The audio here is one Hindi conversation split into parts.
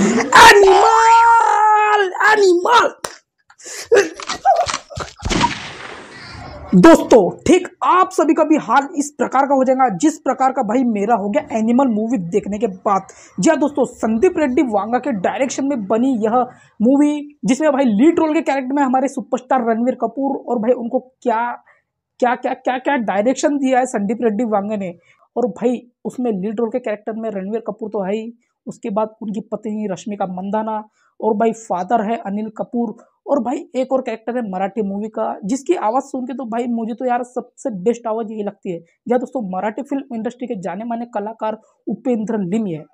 एनिमल एनिमल दोस्तों ठीक आप सभी का भी हाल इस प्रकार का हो जाएगा जिस प्रकार का भाई मेरा हो गया एनिमल मूवी देखने के बाद जी हाँ दोस्तों संदीप रेड्डी वांगा के डायरेक्शन में बनी यह मूवी जिसमें भाई लीड रोल के कैरेक्टर में हमारे सुपरस्टार रणवीर कपूर और भाई उनको क्या क्या क्या क्या क्या डायरेक्शन दिया है संदीप रेड्डी वांगा ने और भाई उसमें लीड रोल के कैरेक्टर में रणवीर कपूर तो है उसके बाद उनकी पत्नी रश्मिका मंदाना और भाई फादर है अनिल कपूर और भाई एक और कैरेक्टर है मराठी मूवी का जिसकी आवाज़ सुन के तो भाई मुझे तो यार सबसे बेस्ट आवाज़ यही लगती है या दोस्तों मराठी फिल्म इंडस्ट्री के जाने माने कलाकार उपेंद्र लिम है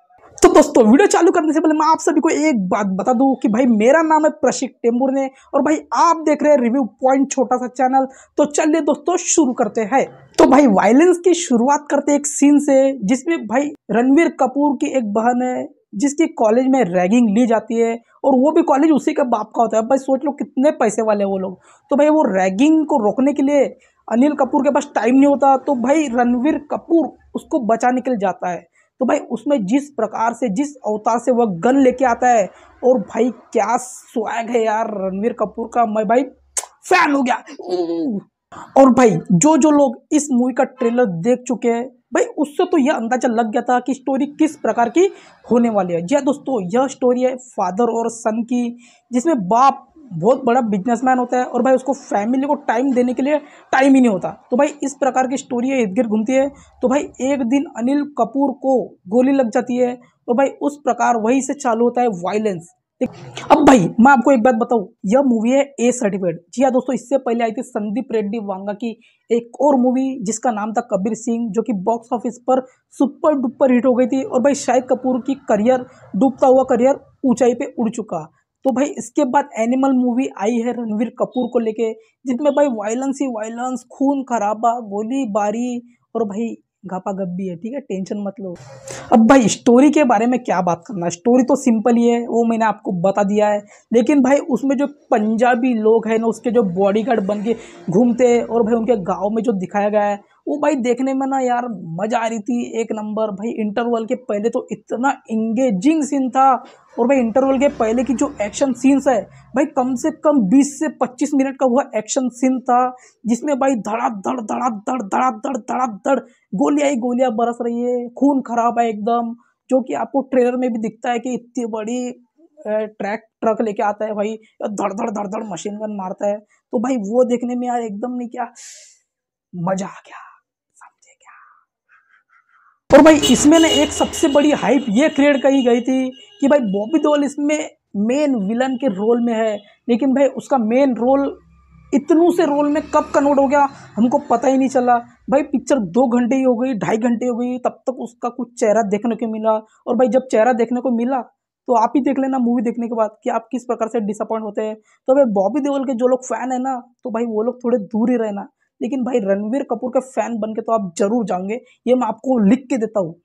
तो दोस्तों वीडियो चालू करने से पहले मैं आप सभी को एक बात बता दूं कि भाई मेरा नाम है प्रशिक टेम्बुर ने और भाई आप देख रहे हैं रिव्यू पॉइंट छोटा सा चैनल तो चलिए दोस्तों शुरू करते हैं तो भाई वायलेंस की शुरुआत करते एक सीन से जिसमें भाई रणवीर कपूर की एक बहन है जिसकी कॉलेज में रैगिंग ली जाती है और वो भी कॉलेज उसी के बाप का होता है भाई सोच लो कितने पैसे वाले वो लोग तो भाई वो रैगिंग को रोकने के लिए अनिल कपूर के पास टाइम नहीं होता तो भाई रणवीर कपूर उसको बचाने के लिए जाता है तो भाई उसमें जिस प्रकार से जिस अवतार से वह गन लेके आता है और भाई क्या स्वैग है यार रणवीर कपूर का मैं भाई फैन हो गया और भाई जो जो लोग इस मूवी का ट्रेलर देख चुके हैं भाई उससे तो यह अंदाजा लग गया था कि स्टोरी किस प्रकार की होने वाली है यह हाँ दोस्तों यह स्टोरी है फादर और सन की जिसमें बाप बहुत बड़ा बिजनेसमैन होता है और भाई उसको फैमिली को टाइम देने के लिए टाइम ही नहीं होता तो भाई इस प्रकार की स्टोरी है इर्द घूमती है तो भाई एक दिन अनिल कपूर को गोली लग जाती है और भाई उस प्रकार वहीं से चालू होता है वायलेंस अब भाई मैं आपको एक बात बताऊं यह मूवी है ए सर्टिफिकेट जी हाँ दोस्तों इससे पहले आई थी संदीप रेड्डी वांगा की एक और मूवी जिसका नाम था कबीर सिंह जो कि बॉक्स ऑफिस पर सुपर डुपर हिट हो गई थी और भाई शाहिद कपूर की करियर डूबता हुआ करियर ऊंचाई पे उड़ चुका तो भाई इसके बाद एनिमल मूवी आई है रणवीर कपूर को लेके जिसमें भाई वायलेंस ही वायलेंस खून खराबा गोली बारी और भाई घापा गब्बी है ठीक है टेंशन मत लो अब भाई स्टोरी के बारे में क्या बात करना स्टोरी तो सिंपल ही है वो मैंने आपको बता दिया है लेकिन भाई उसमें जो पंजाबी लोग हैं ना उसके जो बॉडीगार्ड बन के घूमते हैं और भाई उनके गाँव में जो दिखाया गया है वो भाई देखने में ना यार मज़ा आ रही थी एक नंबर भाई इंटरवल के पहले तो इतना इंगेजिंग सीन था और भाई इंटरवल के पहले की जो एक्शन सीन्स है भाई कम से कम 20 से 25 मिनट का वह एक्शन सीन था जिसमें भाई धड़ाधड़ धड़ाधड़ धड़ाधड़ धड़ाधड़ गोलियाँ ही गोलियाँ बरस रही है खून खराब है एकदम जो कि आपको ट्रेलर में भी दिखता है कि इतनी बड़ी ट्रैक ट्रक लेके आता है भाई धड़ धड़ धड़ धड़ मशीन गन मारता है तो भाई वो देखने में यार एकदम नहीं क्या मजा आ गया और भाई इसमें ना एक सबसे बड़ी हाइप ये क्रिएट कही गई थी कि भाई बॉबी दोल इसमें मेन विलन के रोल में है लेकिन भाई उसका मेन रोल इतनों से रोल में कब कन्वर्ट हो गया हमको पता ही नहीं चला भाई पिक्चर दो घंटे ही हो गई ढाई घंटे हो गई तब तक उसका कुछ चेहरा देखने को मिला और भाई जब चेहरा देखने को मिला तो आप ही देख लेना मूवी देखने के बाद कि आप किस प्रकार से डिसअपॉइंट होते हैं तो भाई बॉबी देवल के जो लोग फैन है ना तो भाई वो लोग थोड़े दूर ही रहना लेकिन भाई रणवीर कपूर के फैन बन के तो आप जरूर जाओगे ये मैं आपको लिख के देता हूँ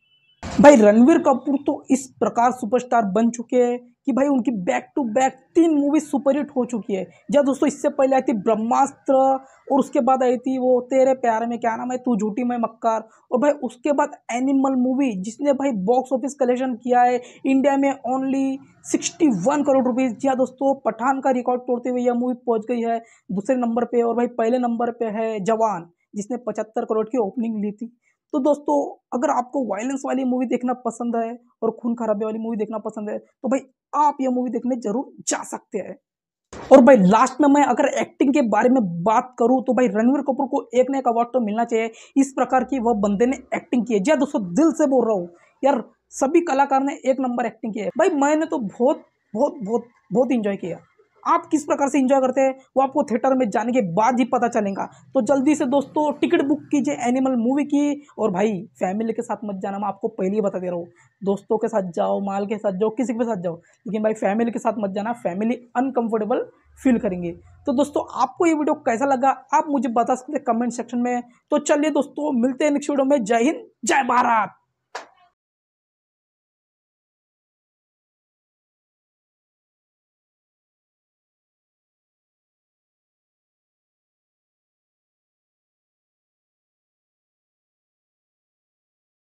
भाई रणवीर कपूर तो इस प्रकार सुपरस्टार बन चुके हैं कि भाई उनकी बैक टू बैक तीन मूवी सुपरहिट हो चुकी है जब दोस्तों इससे पहले आई थी ब्रह्मास्त्र और उसके बाद आई थी वो तेरे प्यार में क्या नाम है तू झूठी मैं मक्कार और भाई उसके बाद एनिमल मूवी जिसने भाई बॉक्स ऑफिस कलेक्शन किया है इंडिया में only sixty one crore rupees जी हाँ दोस्तों पठान का रिकॉर्ड तोड़ते हुए यह मूवी पहुंच गई है दूसरे नंबर पर और भाई पहले नंबर पर है जवान जिसने पचहत्तर करोड़ की ओपनिंग ली थी तो दोस्तों अगर आपको वायलेंस वाली मूवी देखना पसंद है और खून खराबे वाली मूवी देखना पसंद है तो भाई आप ये मूवी देखने जरूर जा सकते हैं और भाई लास्ट में मैं अगर एक्टिंग के बारे में बात करूं तो भाई रणवीर कपूर को एक ना एक अवार्ड तो मिलना चाहिए इस प्रकार की वह बंदे ने एक्टिंग की है जी हाँ दोस्तों दिल से बोल रहा हूँ यार सभी कलाकार ने एक नंबर एक्टिंग की है भाई मैंने तो बहुत बहुत बहुत बहुत इंजॉय किया आप किस प्रकार से इंजॉय करते हैं वो आपको थिएटर में जाने के बाद ही पता चलेगा तो जल्दी से दोस्तों टिकट बुक कीजिए एनिमल मूवी की और भाई फैमिली के साथ मत जाना मैं आपको पहले ही बता दे रहा हूँ दोस्तों के साथ जाओ माल के साथ जाओ किसी के साथ जाओ लेकिन भाई फैमिली के साथ मत जाना फैमिली अनकम्फर्टेबल फील करेंगे तो दोस्तों आपको ये वीडियो कैसा लगा आप मुझे बता सकते हैं कमेंट सेक्शन में तो चलिए दोस्तों मिलते हैं नेक्स्ट वीडियो में जय हिंद जय भारत